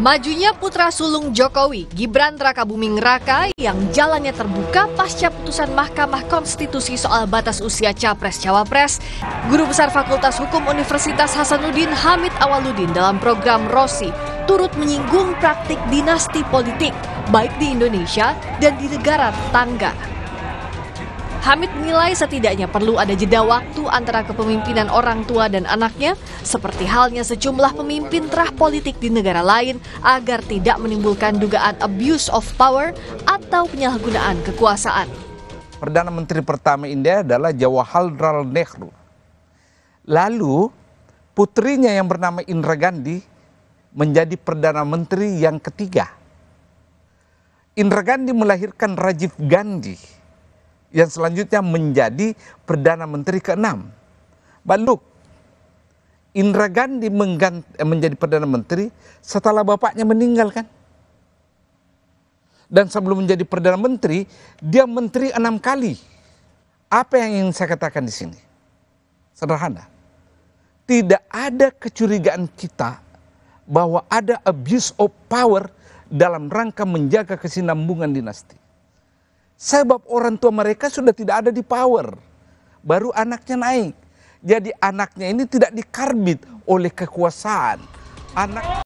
Majunya putra sulung Jokowi, Gibran Raka Buming Raka yang jalannya terbuka pasca putusan Mahkamah Konstitusi soal batas usia Capres-Cawapres, Guru Besar Fakultas Hukum Universitas Hasanuddin Hamid Awaludin dalam program Rossi turut menyinggung praktik dinasti politik baik di Indonesia dan di negara tetangga. Hamid menilai setidaknya perlu ada jeda waktu antara kepemimpinan orang tua dan anaknya, seperti halnya sejumlah pemimpin terah politik di negara lain agar tidak menimbulkan dugaan abuse of power atau penyalahgunaan kekuasaan. Perdana Menteri pertama India adalah Jawaharlal Nehru. Lalu putrinya yang bernama Indra Gandhi menjadi Perdana Menteri yang ketiga. Indra Gandhi melahirkan Rajiv Gandhi yang selanjutnya menjadi Perdana Menteri ke-6. Baluk. Indra Gandhi eh, menjadi Perdana Menteri setelah bapaknya meninggal kan. Dan sebelum menjadi Perdana Menteri, dia menteri enam kali. Apa yang ingin saya katakan di sini? Sederhana. Tidak ada kecurigaan kita bahwa ada abuse of power dalam rangka menjaga kesinambungan dinasti. Sebab orang tua mereka sudah tidak ada di power. Baru anaknya naik. Jadi anaknya ini tidak dikarbit oleh kekuasaan. Anak